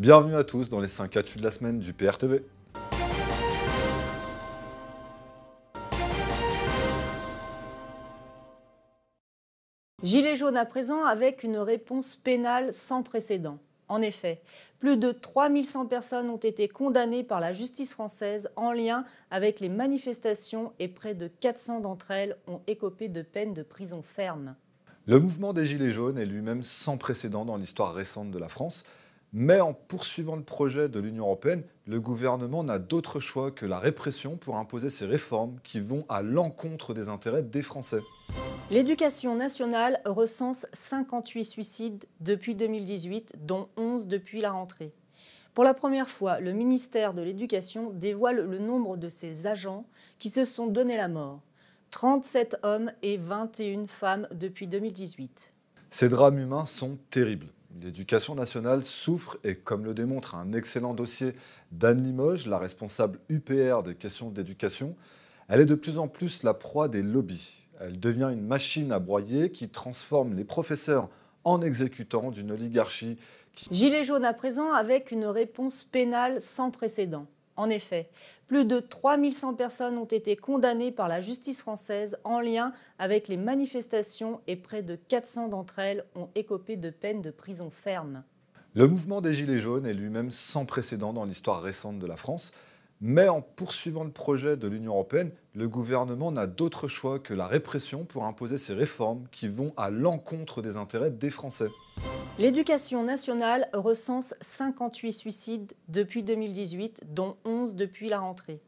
Bienvenue à tous dans les 5 actus de la semaine du PRTV. Gilets jaunes à présent avec une réponse pénale sans précédent. En effet, plus de 3100 personnes ont été condamnées par la justice française en lien avec les manifestations et près de 400 d'entre elles ont écopé de peines de prison ferme. Le mouvement des Gilets jaunes est lui-même sans précédent dans l'histoire récente de la France. Mais en poursuivant le projet de l'Union européenne, le gouvernement n'a d'autre choix que la répression pour imposer ces réformes qui vont à l'encontre des intérêts des Français. L'éducation nationale recense 58 suicides depuis 2018, dont 11 depuis la rentrée. Pour la première fois, le ministère de l'Éducation dévoile le nombre de ses agents qui se sont donné la mort. 37 hommes et 21 femmes depuis 2018. Ces drames humains sont terribles. L'éducation nationale souffre et, comme le démontre un excellent dossier d'Anne Limoges, la responsable UPR des questions d'éducation, elle est de plus en plus la proie des lobbies. Elle devient une machine à broyer qui transforme les professeurs en exécutants d'une oligarchie. Qui... Gilets jaunes à présent avec une réponse pénale sans précédent. En effet, plus de 3100 personnes ont été condamnées par la justice française en lien avec les manifestations et près de 400 d'entre elles ont écopé de peines de prison ferme. Le mouvement des Gilets jaunes est lui-même sans précédent dans l'histoire récente de la France. Mais en poursuivant le projet de l'Union européenne, le gouvernement n'a d'autre choix que la répression pour imposer ces réformes qui vont à l'encontre des intérêts des Français. L'éducation nationale recense 58 suicides depuis 2018, dont 11 depuis la rentrée.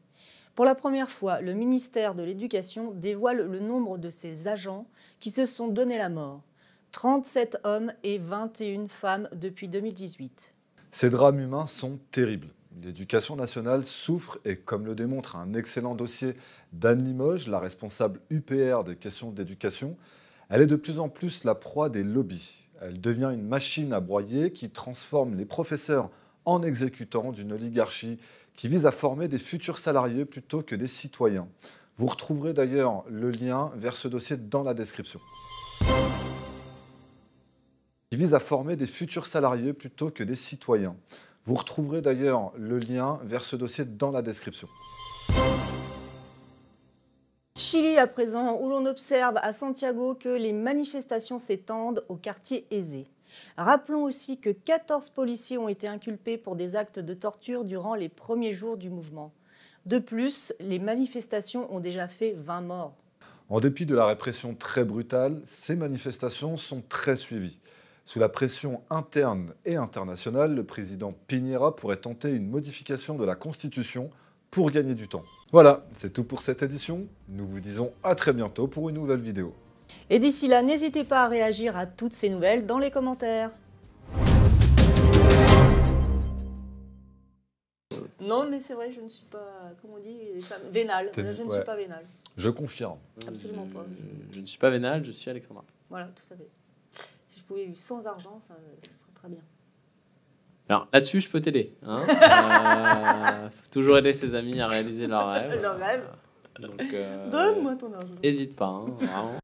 Pour la première fois, le ministère de l'Éducation dévoile le nombre de ses agents qui se sont donné la mort. 37 hommes et 21 femmes depuis 2018. Ces drames humains sont terribles. L'éducation nationale souffre et, comme le démontre un excellent dossier d'Anne Limoges, la responsable UPR des questions d'éducation, elle est de plus en plus la proie des lobbies. Elle devient une machine à broyer qui transforme les professeurs en exécutants d'une oligarchie qui vise à former des futurs salariés plutôt que des citoyens. Vous retrouverez d'ailleurs le lien vers ce dossier dans la description. Qui vise à former des futurs salariés plutôt que des citoyens. Vous retrouverez d'ailleurs le lien vers ce dossier dans la description. Chili à présent, où l'on observe à Santiago que les manifestations s'étendent au quartier aisé. Rappelons aussi que 14 policiers ont été inculpés pour des actes de torture durant les premiers jours du mouvement. De plus, les manifestations ont déjà fait 20 morts. En dépit de la répression très brutale, ces manifestations sont très suivies. Sous la pression interne et internationale, le président Piñera pourrait tenter une modification de la Constitution pour gagner du temps. Voilà, c'est tout pour cette édition. Nous vous disons à très bientôt pour une nouvelle vidéo. Et d'ici là, n'hésitez pas à réagir à toutes ces nouvelles dans les commentaires. Non, mais c'est vrai, je ne suis pas, comment on dit, vénale. je ne suis pas vénale. Je confirme. Absolument pas. Je, ne suis pas vénale, je suis Alexandra. Voilà, tout ça fait. Si je pouvais vivre sans argent, ça serait très bien. Alors là-dessus, je peux t'aider. Hein faut euh, toujours aider ses amis à réaliser leurs rêves. Leurs rêve. Euh, Donne-moi ton argent. N'hésite pas, hein,